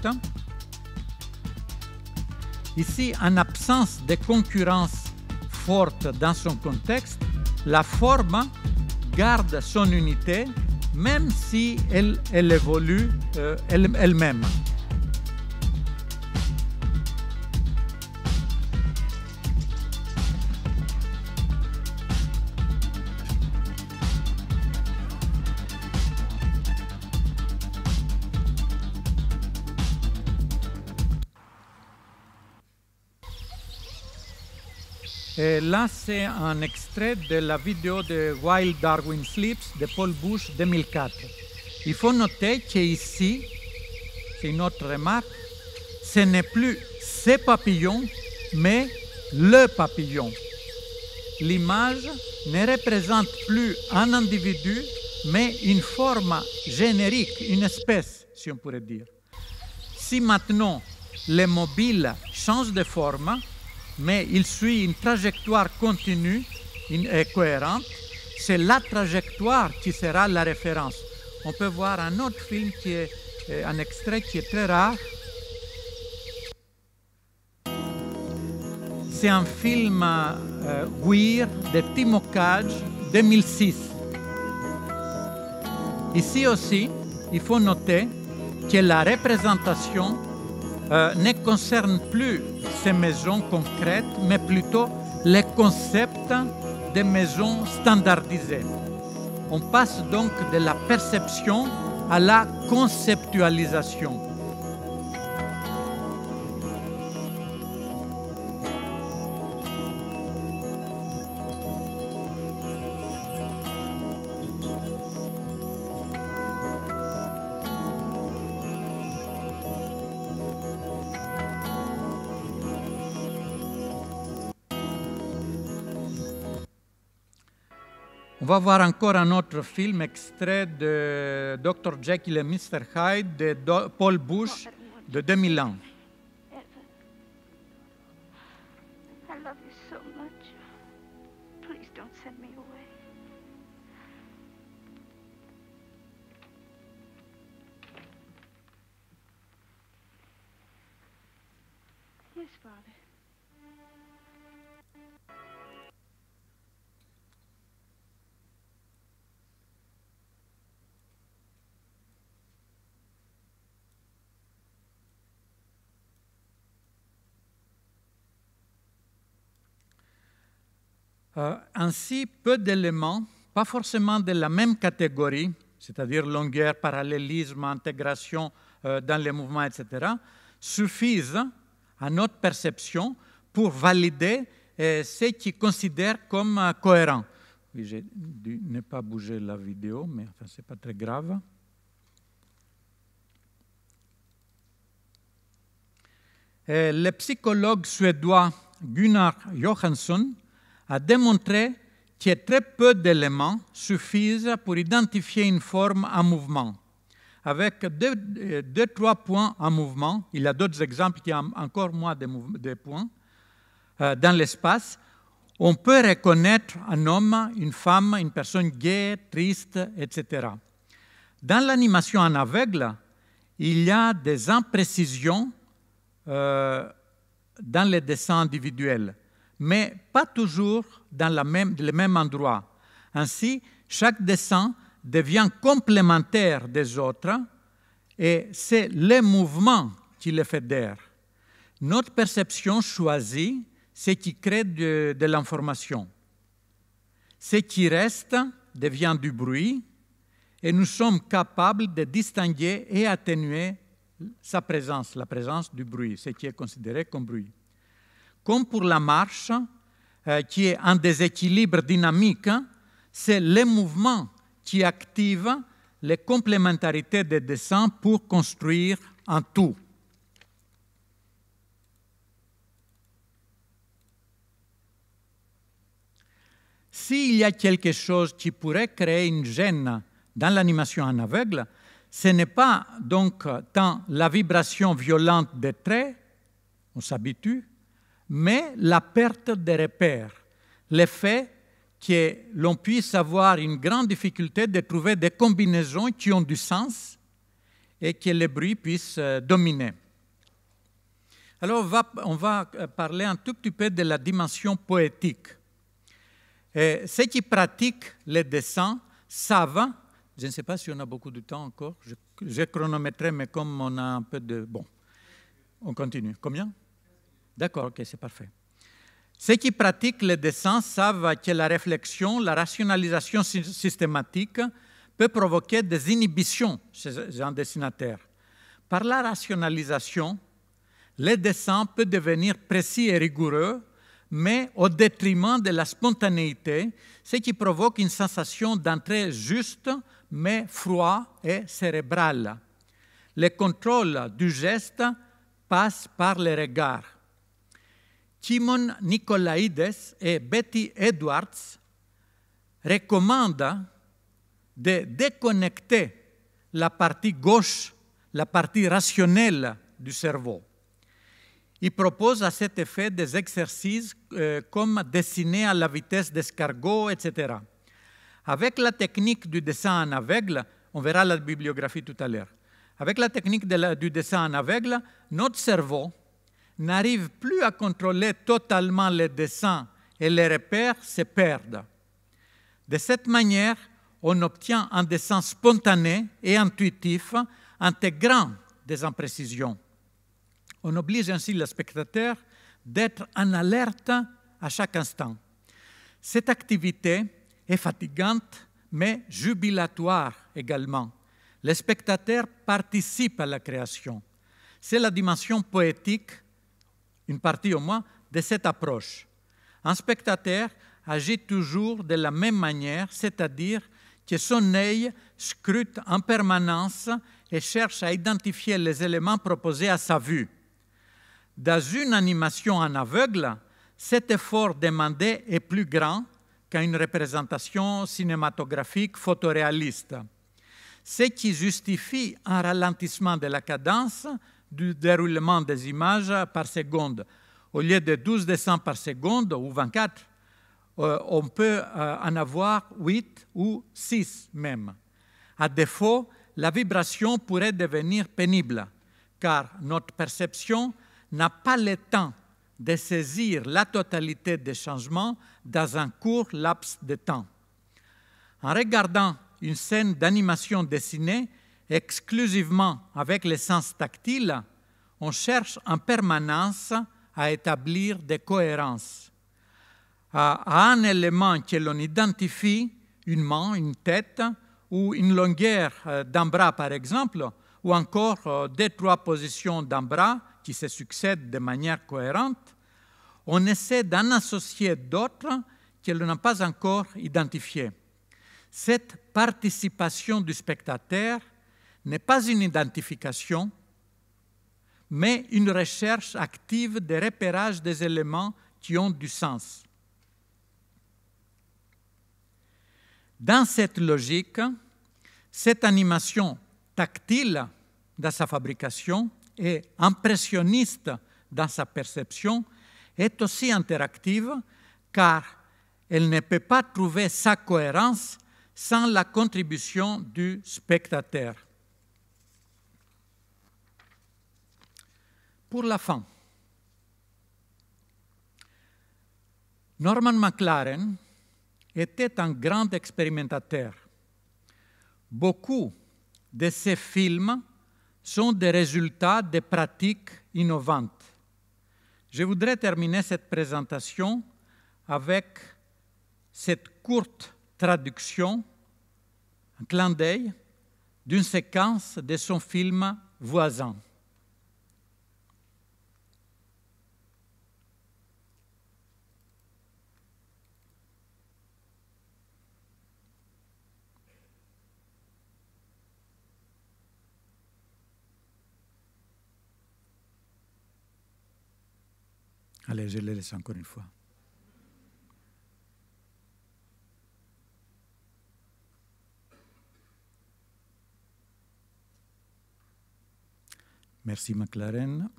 Ici, en absence de concurrence dans son contexte, la forme garde son unité, même si elle, évolue euh, elle même Et eh, là, c'est un extrait de la vidéo de Wild Darwin Sleeps de Paul Bush 2004. Il faut noter qu'ici, c'est une autre remarque, ce n'est plus ces papillon » mais le papillon. L'image ne représente plus un individu, mais une forme générique, une espèce, si on pourrait dire. Si maintenant les mobiles changent de forme, mais il suit une trajectoire continue et euh, cohérente. C'est la trajectoire qui sera la référence. On peut voir un autre film qui est euh, un extrait qui est très rare. C'est un film euh, Weir euh, de Timo 2006. Ici aussi, il faut noter que la représentation euh, ne concerne plus ces maisons concrètes, mais plutôt les concepts des maisons standardisées. On passe donc de la perception à la conceptualisation. va voir encore un autre film extrait de Dr. Jekyll et Mr. Hyde de Paul Bush de 2001. Euh, ainsi peu d'éléments, pas forcément de la même catégorie, c'est-à-dire longueur, parallélisme, intégration euh, dans les mouvements, etc., suffisent à notre perception pour valider euh, ce qu'ils considèrent comme cohérent. Oui, j'ai dû ne pas bouger la vidéo, mais enfin, ce n'est pas très grave. le psychologue suédois Gunnar Johansson a démontré qu'il y a très peu d'éléments suffisent pour identifier une forme en mouvement. Avec deux, deux trois points en mouvement, il y a d'autres exemples qui ont encore moins de, points, euh, dans l'espace, on peut reconnaître un homme, une femme, une personne gaie, triste, etc. Dans l'animation en aveugle, il y a des imprécisions euh, dans les dessins individuels mais pas toujours dans même, le même endroit. Ainsi, chaque dessin devient complémentaire des autres et c'est le mouvement qui les fédère. Notre perception choisit ce qui crée de l'information. Ce qui reste devient du bruit et nous sommes capables de distinguer et atténuer sa présence, la présence du bruit, ce qui est considéré comme bruit. Comme pour la marche, euh, qui est un déséquilibre dynamique, c'est le mouvement qui active les complémentarités des dessins pour construire un tout. S'il y a quelque chose qui pourrait créer une gêne dans l'animation en aveugle, ce n'est pas donc tant la vibration violente des traits, on s'habitue, mais la perte des repères, le fait que l'on puisse avoir une grande difficulté de trouver des combinaisons qui ont du sens et que le bruit puisse euh, dominer. Alors on va, euh, parler un tout petit peu de la dimension poétique. Euh, ceux qui pratiquent le dessin savent, je ne sais pas si on a beaucoup de temps encore, je, je mais comme on a un peu de... Bon, on continue. Combien D'accord, ok, c'est parfait. Ceux qui pratiquent le dessin savent que la réflexion, la rationalisation systématique peut provoquer des inhibitions chez un dessinateur. Par la rationalisation, le dessin peut devenir précis et rigoureux, mais au détriment de la spontanéité, ce qui provoque une sensation d'entrée juste, mais froid et cérébrale. Le contrôle du geste passe par le regard. Simon Nicolaides et Betty Edwards recommandent de déconnecter la partie gauche, la partie rationnelle du cerveau. Ils proposent à cet effet des exercices euh, comme dessiner à la vitesse d'escargot, etc. Avec la technique du dessin en aveugle, on verra la bibliographie tout à l'heure. Avec la technique du dessin en aveugle, notre cerveau n'arrive plus à contrôler totalement les dessins et les repères se perdent. De cette manière, on obtient un dessin spontané et intuitif intégrant des imprécisions. On oblige ainsi le spectateur d'être en alerte à chaque instant. Cette activité est fatigante, mais jubilatoire également. Le spectateur participe à la création. C'est la dimension poétique une partie au moins, de cette approche. Un spectateur agit toujours de la même manière, c'est-à-dire que son œil scrute en permanence et cherche à identifier les éléments proposés à sa vue. Dans une animation en aveugle, cet effort demandé est plus grand qu'à une représentation cinématographique photoréaliste, ce qui justifie un ralentissement de la cadence du déroulement des images par seconde. Au lieu de 12 dessins par seconde ou 24, euh, on peut euh, en avoir 8 ou 6 même. À défaut, la vibration pourrait devenir pénible, car notre perception n'a pas le temps de saisir la totalité des changements dans un court laps de temps. En regardant une scène d'animation dessinée, exclusivement avec les sens tactiles, on cherche en permanence à établir des cohérences. À un élément que l'on identifie, une main, une tête, ou une longueur euh, d'un bras par exemple, ou encore euh, des trois positions d'un bras qui se succèdent de manière cohérente, on essaie d'en associer d'autres que l'on n'a pas encore identifiés. Cette participation du spectateur n'est pas une identification, mais une recherche active des repérages des éléments qui ont du sens. Dans cette logique, cette animation tactile dans sa fabrication et impressionniste dans sa perception est aussi interactive car elle ne peut pas trouver sa cohérence sans la contribution du spectateur. pour la fin. Norman McLaren était un grand expérimentateur. Beaucoup de ses films sont des résultats de pratiques innovantes. Je voudrais terminer cette présentation avec cette courte traduction, un clin d'œil, d'une séquence de son film voisin. Allez, je les laisse encore une fois. Merci McLaren.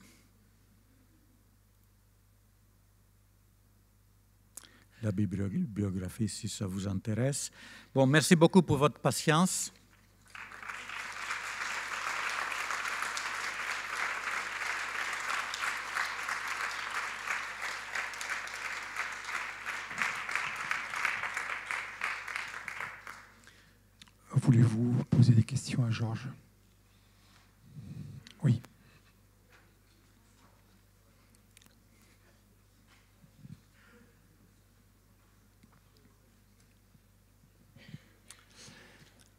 La bibliographie, si ça vous intéresse. Bon, merci beaucoup pour votre patience. Georges. Oui.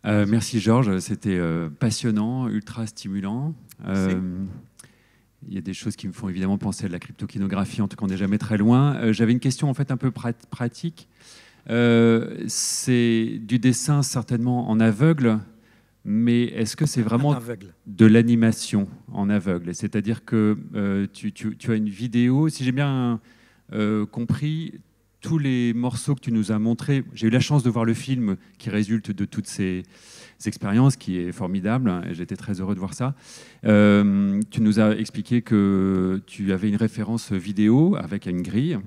Euh, merci Georges, c'était euh, passionnant, ultra stimulant. Euh, il y a des choses qui me font évidemment penser à la cryptokinographie en tout cas on n'est jamais très loin. J'avais une question en fait un peu pratique. C'est du dessin certainement en aveugle mais est-ce que c'est vraiment de l'animation en aveugle C'est-à-dire que euh, tu, as une vidéo, si j'ai bien euh, compris, tous les morceaux que tu nous as montrés, j'ai eu la chance de voir le film qui résulte de toutes ces expériences, qui est formidable, hein, et j'étais très heureux de voir ça. Euh, tu nous as expliqué que tu avais une référence vidéo avec une grille,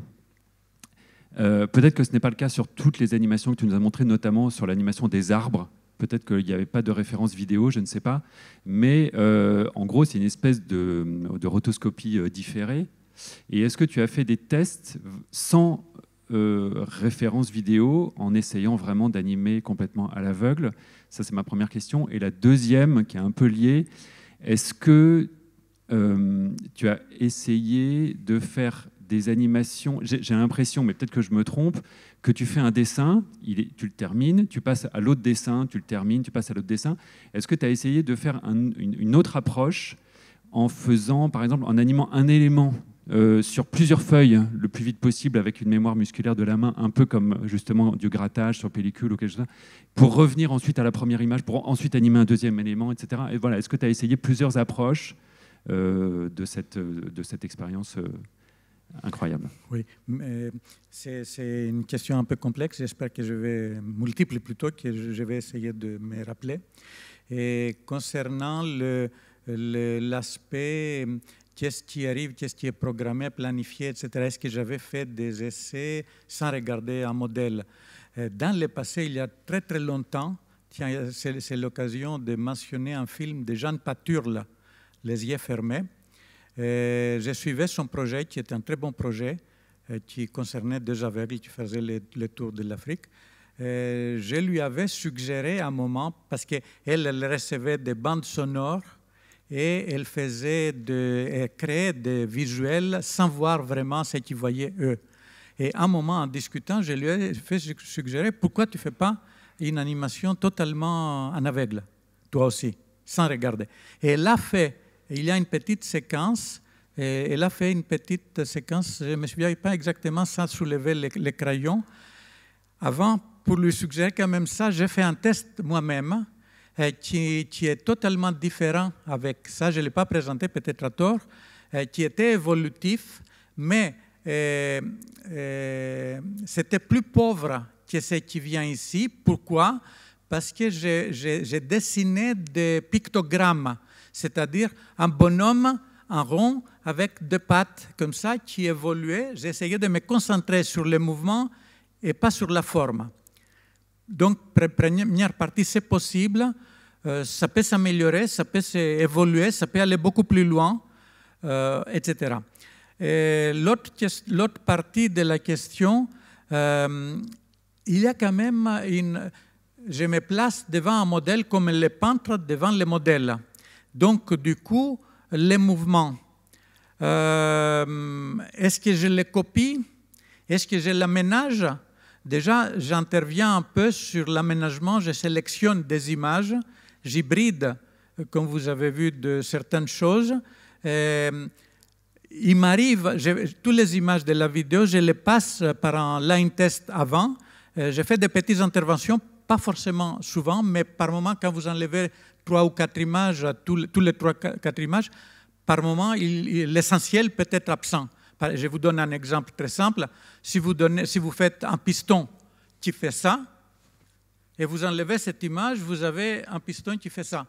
peut-être que ce n'est pas le cas sur toutes les animations que tu nous as montrées, notamment sur l'animation des arbres, peut-être qu'il n'y avait pas de référence vidéo, je ne sais pas. Mais euh, en gros, c'est une espèce de, rotoscopie euh, différée. Et est-ce que tu as fait des tests sans euh, référence vidéo en essayant vraiment d'animer complètement à l'aveugle Ça, c'est ma première question. Et la deuxième, qui est un peu liée, est-ce que tu as essayé de faire des animations. J'ai l'impression, mais peut-être que je me trompe, que tu fais un dessin, il tu le termines, tu passes à l'autre dessin, tu le termines, tu passes à l'autre dessin. Est-ce que tu as essayé de faire une, autre approche en faisant, par exemple, en animant un élément euh, sur plusieurs feuilles le plus vite possible avec une mémoire musculaire de la main, un peu comme justement du grattage sur pellicule ou quelque chose comme ça, pour revenir ensuite à la première image, pour ensuite animer un deuxième élément, etc. Et voilà, est-ce que tu as essayé plusieurs approches euh, de cette, euh, de cette expérience incroyable. Oui, c'est une question un peu complexe. J'espère que je vais, multiple plutôt, que je vais essayer de me rappeler. Et concernant l'aspect qu'est-ce qui arrive, qu'est-ce qui est programmé, planifié, etc., est-ce que j'avais fait des essais sans regarder un modèle euh, Dans le passé, il y a très très longtemps, c'est l'occasion de mentionner un film de Jean Paturla, Les yeux fermés je suivais son projet, qui était un très bon projet, euh, qui concernait deux aveugles qui faisaient le, tour de l'Afrique. Je lui avais suggéré un moment, parce qu'elle elle recevait des bandes sonores et elle faisait de, elle créait des visuels sans voir vraiment ce qu'ils voyaient eux. Et un moment, en discutant, je lui ai fait suggérer pourquoi tu ne fais pas une animation totalement en aveugle, toi aussi, sans regarder. Et elle a fait il y a une petite séquence. Et elle a fait une petite séquence. Je ne me souviens pas exactement sans soulever les, les crayons. Avant, pour lui suggérer quand même ça, j'ai fait un test moi-même qui, est totalement différent avec ça. Je ne l'ai pas présenté, peut-être à tort, qui était évolutif, mais euh, euh, c'était plus pauvre que ce qui vient ici. Pourquoi Parce que j'ai dessiné des pictogrammes c'est-à-dire un bonhomme en rond avec deux pattes comme ça qui évoluait. J'essayais de me concentrer sur le mouvement et pas sur la forme. Donc, première partie, c'est possible. Euh, ça peut s'améliorer, ça peut évoluer, ça peut aller beaucoup plus loin, euh, etc. L'autre partie de la question, euh, il y a quand même une... Je me place devant un modèle comme le peintre devant le modèle. Donc, du coup, les mouvements, euh, est-ce que je les copie Est-ce que je l'aménage Déjà, j'interviens un peu sur l'aménagement, je sélectionne des images, j'hybride, euh, comme vous avez vu, de certaines choses. Euh, il m'arrive, toutes les images de la vidéo, je les passe par un line test avant. Je fais des petites interventions, pas forcément souvent, mais par moment, quand vous enlevez trois ou quatre images, tous, les trois, quatre images, par moment, l'essentiel peut être absent. Je vous donne un exemple très simple. Si vous, donnez, si vous faites un piston qui fait ça, et vous enlevez cette image, vous avez un piston qui fait ça,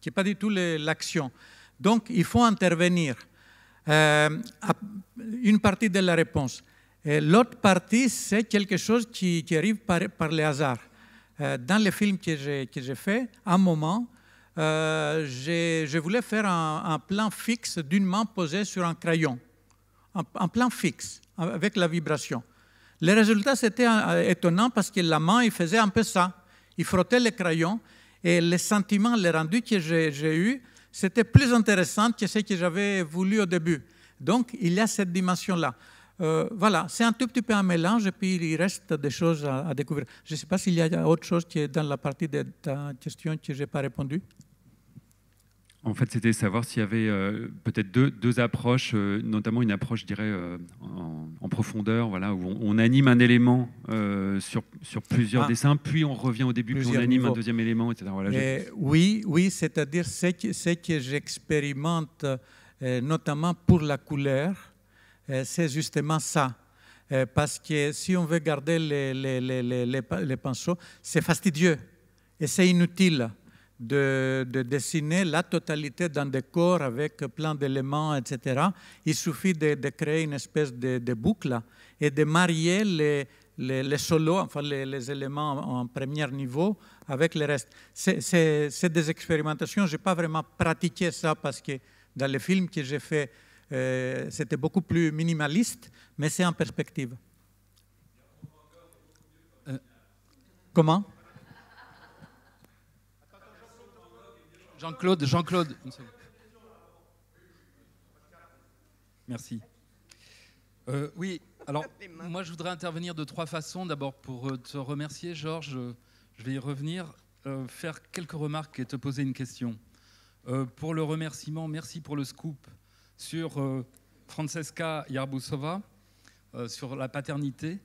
qui n'est pas du tout l'action. Donc, il faut intervenir. Euh, une partie de la réponse. L'autre partie, c'est quelque chose qui, arrive par, le hasard. Euh, dans les films que j'ai fait, à un moment, euh, je voulais faire un, plan fixe d'une main posée sur un crayon, un, plan fixe avec la vibration. Le résultat, c'était euh, étonnant parce que la main, il faisait un peu ça. Il frottait le crayon et les sentiments, les rendus que j'ai eus, c'était plus intéressant que ce que j'avais voulu au début. Donc, il y a cette dimension-là. Euh, voilà, c'est un tout petit peu un mélange et puis il reste des choses à, découvrir. Je ne sais pas s'il y a autre chose qui est dans la partie de ta question que je n'ai pas répondu. En fait, c'était savoir s'il y avait euh, peut-être deux, deux, approches, euh, notamment une approche, je dirais, euh, en, profondeur, voilà, où on, anime un élément sur, sur, plusieurs ah. dessins, puis on revient au début, puis on anime un deuxième élément, etc. oui, oui, c'est-à-dire ce que, j'expérimente, notamment pour la couleur, c'est justement ça. parce que si on veut garder les, les, les, les pinceaux, c'est fastidieux et c'est inutile de, dessiner la totalité d'un décor avec plein d'éléments, etc. Il suffit de, créer une espèce de, boucle et de marier les, les, solos, enfin les, éléments en premier niveau avec le reste. C'est des expérimentations, je n'ai pas vraiment pratiqué ça parce que dans les films que j'ai fait, euh, c'était beaucoup plus minimaliste, mais c'est en perspective. Euh, comment Jean-Claude, Jean-Claude. Merci. Euh, oui, alors moi je voudrais intervenir de trois façons. D'abord pour euh, te remercier Georges, euh, je vais y revenir, faire quelques remarques et te poser une question. pour le remerciement, merci pour le scoop sur Francesca Yarbusova, sur la paternité.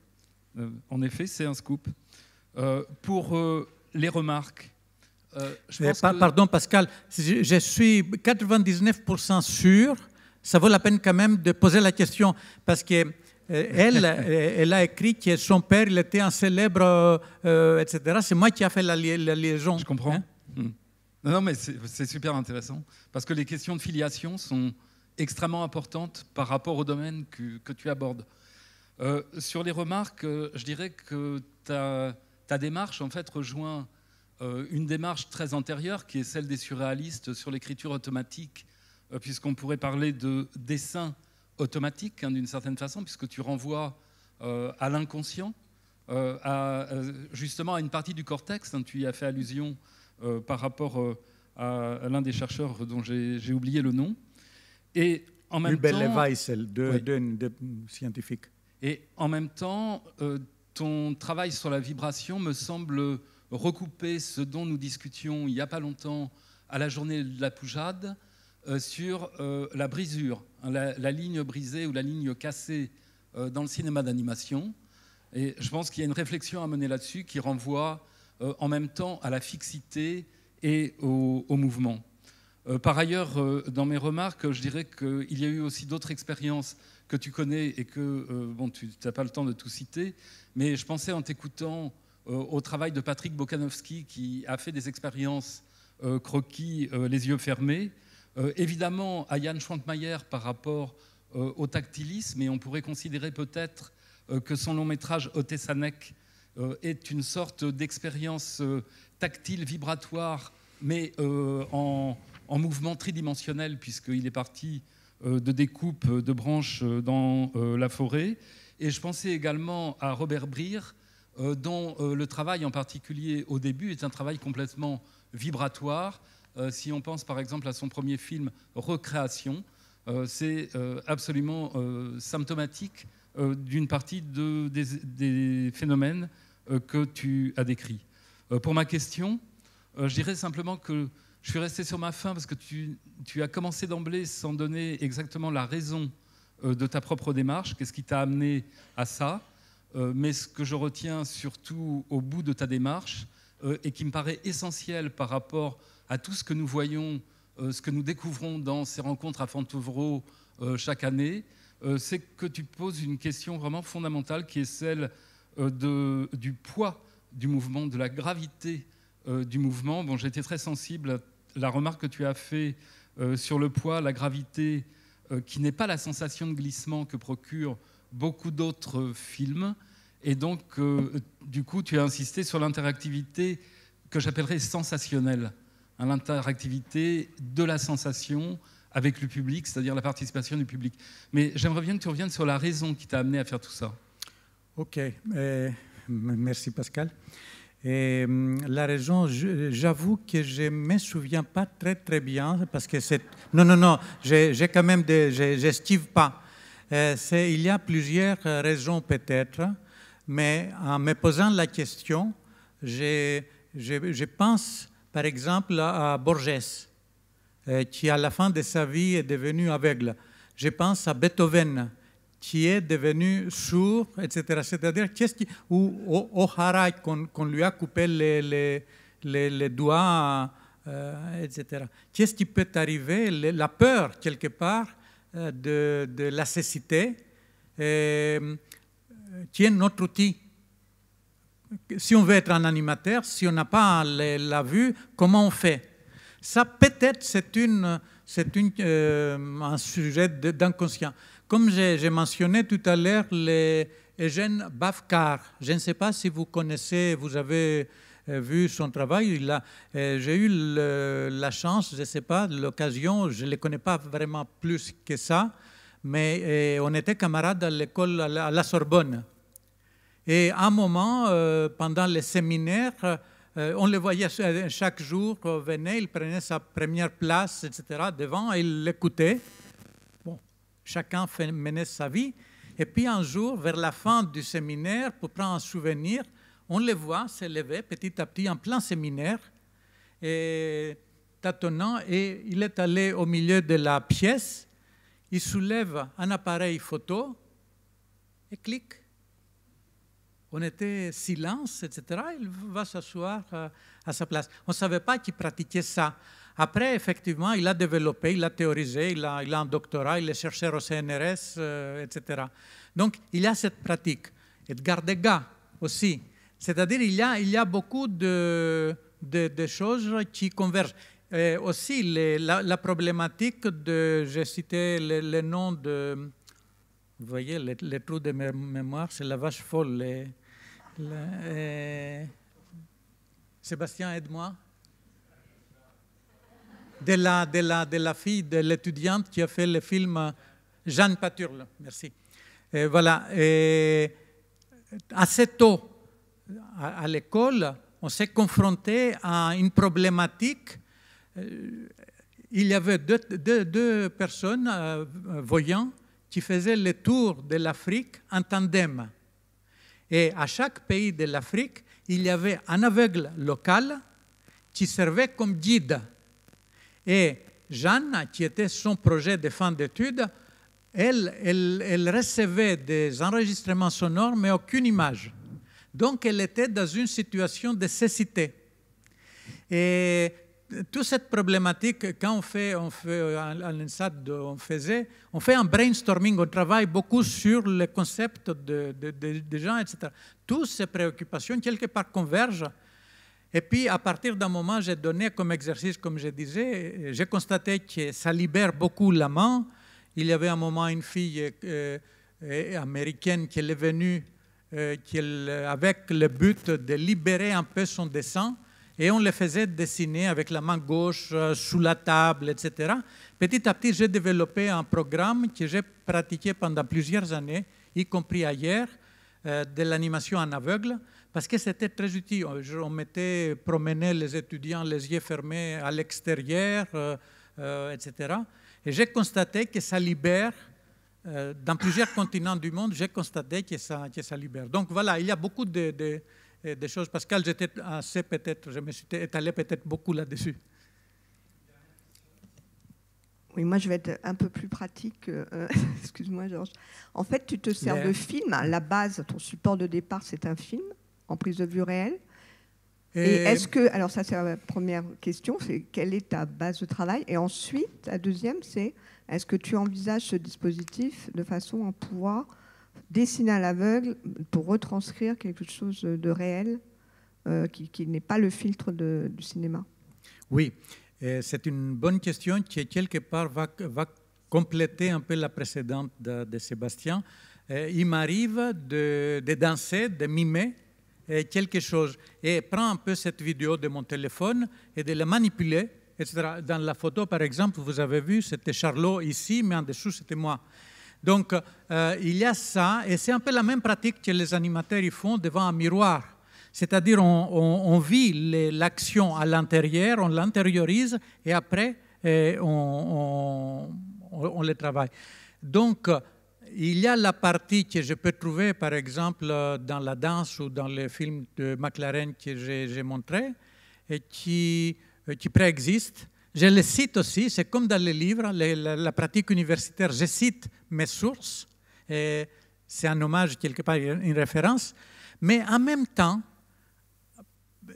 en effet, c'est un scoop. pour les remarques, euh, pardon Pascal, je, suis 99% sûr, ça vaut la peine quand même de poser la question, parce que euh, euh, elle, a écrit que son père, était un célèbre, etc. C'est moi qui ai fait la, liaison. Je comprends. Hein. Hmm. non, mais c'est super intéressant, parce que les questions de filiation sont extrêmement importantes par rapport au domaine que, tu abordes. sur les remarques, je dirais que ta, ta démarche, en fait, rejoint euh, une démarche très antérieure qui est celle des surréalistes sur l'écriture automatique, euh, puisqu'on pourrait parler de dessin automatique hein, d'une certaine façon, puisque tu renvoies euh, à l'inconscient, à, justement à une partie du cortex, hein, tu y as fait allusion par rapport à l'un des chercheurs dont j'ai oublié le nom. Et en même temps, de, oui. scientifique. Et en même temps, ton travail sur la vibration me semble recouper ce dont nous discutions il n'y a pas longtemps à la journée de la Poujade euh, sur euh, la brisure, hein, la, ligne brisée ou la ligne cassée euh, dans le cinéma d'animation. Et je pense qu'il y a une réflexion à mener là-dessus qui renvoie en même temps à la fixité et au, mouvement. par ailleurs, dans mes remarques, je dirais qu'il y a eu aussi d'autres expériences que tu connais et que, bon, tu n'as pas le temps de tout citer, mais je pensais en t'écoutant euh, au travail de Patrick Bokanowski qui a fait des expériences euh, croquis euh, les yeux fermés, évidemment à Jan Schwankmayer par rapport au tactilisme, et on pourrait considérer peut-être que son long métrage Otesanek est une sorte d'expérience tactile, vibratoire, mais en, en mouvement tridimensionnel, puisqu'il est parti de découpes de branches dans la forêt. Et je pensais également à Robert Brier, euh, dont euh, le travail en particulier au début est un travail complètement vibratoire. Euh, si on pense par exemple à son premier film Recréation, c'est absolument symptomatique d'une partie des, phénomènes que tu as décrits. pour ma question, je dirais simplement que je suis resté sur ma faim parce que tu as commencé d'emblée sans donner exactement la raison de ta propre démarche, qu'est-ce qui t'a amené à ça. Euh, mais ce que je retiens surtout au bout de ta démarche, euh, et qui me paraît essentiel par rapport à tout ce que nous voyons, euh, ce que nous découvrons dans ces rencontres à Fontevraud chaque année, c'est que tu poses une question vraiment fondamentale qui est celle du poids du mouvement, de la gravité du mouvement. Bon, j'étais très sensible à la remarque que tu as faite sur le poids, la gravité, qui n'est pas la sensation de glissement que procure beaucoup d'autres films. Et donc, euh, du coup, tu as insisté sur l'interactivité que j'appellerais sensationnelle, à hein, l'interactivité de la sensation avec le public, c'est-à-dire la participation du public. Mais j'aimerais bien que tu reviennes sur la raison qui t'a amené à faire tout ça. Ok, merci Pascal. Et la raison, j'avoue que je ne me souviens pas très très bien parce que c'est... Non, non, non, j'ai quand même des... J'estive pas. Euh, il y a plusieurs euh, raisons peut-être, mais en me posant la question, je, pense par exemple à Borges, euh, qui à la fin de sa vie est devenu aveugle. Je pense à Beethoven, qui est devenu sourd, etc. C'est-à-dire, qu'est-ce qui, ou O'Hara, qu'on, lui a coupé les, les, doigts, etc. Qu'est-ce qui peut arriver La peur, quelque part, euh, de, la cécité euh, tiennent notre outil. Si on veut être un animateur, si on n'a pas la vue, comment on fait Ça, peut-être, c'est une c'est euh, un sujet d'inconscient. Comme j'ai mentionné tout à l'heure, les jeunes Bafkar, je ne sais pas si vous connaissez, vous avez euh, vu son travail. Euh, j'ai eu la chance, je ne sais pas, l'occasion, je ne le connais pas vraiment plus que ça, mais euh, on était camarades à l'école, à la, Sorbonne. Et à un moment, pendant les séminaires, on le voyait chaque jour, on venait, il prenait sa première place, etc., devant, il l'écoutait. Bon, chacun menait sa vie. Et puis un jour, vers la fin du séminaire, pour prendre un souvenir, on le voit s'élever petit à petit en plein séminaire, et tâtonnant, et il est allé au milieu de la pièce, il soulève un appareil photo, et clique. On était silence, etc. Il va s'asseoir euh, à sa place. On ne savait pas qu'il pratiquait ça. Après, effectivement, il a développé, il a théorisé, il a, un doctorat, il est chercheur au CNRS, etc. Euh, Donc, il y a cette pratique. Edgar Degas aussi, c'est-à-dire il y a, beaucoup de, choses qui convergent. aussi, la, problématique de, j'ai cité le, nom de, vous voyez, le trou de mémoire, c'est la vache folle. Eh, Sébastien, aide-moi. De la, fille de l'étudiante qui a fait le film Jeanne Paturle. Merci. voilà. Et assez tôt, à, l'école, on s'est confronté à une problématique. Euh, il y avait deux, personnes euh, voyantes qui faisaient le tour de l'Afrique en tandem. Et à chaque pays de l'Afrique, il y avait un aveugle local qui servait comme guide. Et Jeanne, qui était son projet de fin d'études, elle, elle recevait des enregistrements sonores, mais aucune image. Donc elle était dans une situation de cécité. Et toute cette problématique, quand on fait, on fait on faisait, on fait un brainstorming, on travaille beaucoup sur les concepts des de, gens, etc. Toutes ces préoccupations, quelque part, convergent. Et puis, à partir d'un moment, j'ai donné comme exercice, comme je disais, j'ai constaté que ça libère beaucoup la main. Il y avait un moment une fille euh, euh, américaine qui est venue euh, euh, avec le but de libérer un peu son dessin et on le faisait dessiner avec la main gauche, euh, sous la table, etc. Petit à petit, j'ai développé un programme que j'ai pratiqué pendant plusieurs années, y compris ailleurs, de l'animation en aveugle, parce que c'était très utile. On mettait promener les étudiants les yeux fermés à l'extérieur, etc. Et j'ai constaté que ça libère euh, dans plusieurs continents du monde, j'ai constaté que ça, libère. Donc voilà, il y a beaucoup de, choses. Pascal, j'étais assez peut-être, je me suis étalé peut-être beaucoup là-dessus. Oui, moi je vais être un peu plus pratique. Euh, excuse-moi, Georges. En fait, tu te sers de film. la base, ton support de départ, c'est un film en prise de vue réelle. et est-ce que, alors ça c'est la première question, c'est quelle est ta base de travail Et ensuite, la deuxième, c'est est-ce que tu envisages ce dispositif de façon à pouvoir dessiner à l'aveugle pour retranscrire quelque chose de réel euh, qui, n'est pas le filtre du cinéma Oui, euh, c'est une bonne question qui, quelque part, va, compléter un peu la précédente de, Sébastien. Euh, il m'arrive de, de, danser, de mimer quelque chose. Et prends un peu cette vidéo de mon téléphone et de la manipuler dans la photo, par exemple, vous avez vu, c'était Charlot ici, mais en dessous, c'était moi. Donc, euh, il y a ça, et c'est un peu la même pratique que les animateurs ils font devant un miroir. C'est-à-dire, on, vit l'action à l'intérieur, on l'intériorise, et après, euh, on, on, le travaille. Donc, il y a la partie que je peux trouver, par exemple, dans la danse ou dans les films de McLaren que j'ai montré, et qui euh, qui préexistent. Je les cite aussi, c'est comme dans les livres, la, pratique universitaire, je cite mes sources, c'est un hommage quelque part, une référence, mais en même temps,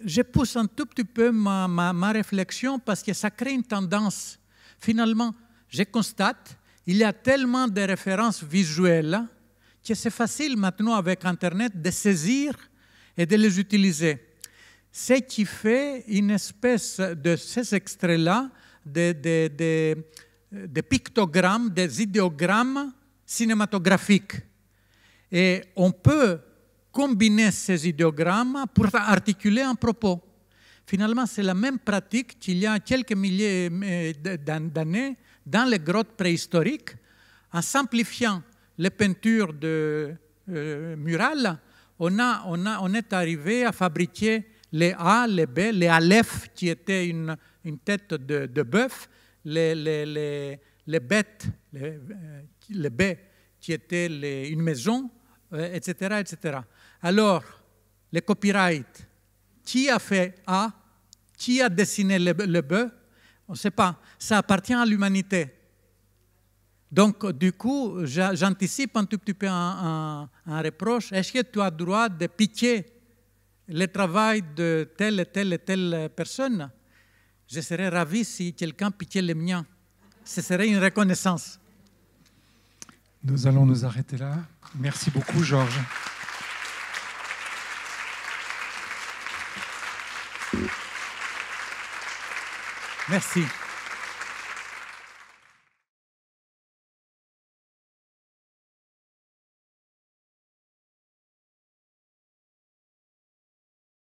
je pousse un tout petit peu ma, ma, réflexion parce que ça crée une tendance. Finalement, je constate, il y a tellement de références visuelles que c'est facile maintenant avec Internet de saisir et de les utiliser ce qui fait une espèce de ces extraits-là, des de, pictogrammes, des idéogrammes cinématographiques. Et on peut combiner ces idéogrammes pour articuler un propos. Finalement, c'est la même pratique qu'il y a quelques milliers euh, d'années dans les grottes préhistoriques, en simplifiant les peintures de euh, murales, on, on, est arrivé à fabriquer les A, les B, les Aleph qui étaient une, une tête de, de bœuf, les, les, les, les, bêtes, les, euh, les B qui étaient une maison, etc., euh, etc. Alors, les copyrights, qui a fait A, qui a dessiné le, le bœuf, on ne sait pas, ça appartient à l'humanité. Donc, du coup, j'anticipe un tout petit peu un, un, un reproche. Est-ce que tu as droit de piquer le travail de telle et telle et telle personne, je serais ravi si quelqu'un piquait les mien. Ce serait une reconnaissance. Nous allons nous arrêter là. Merci beaucoup, Georges. Merci.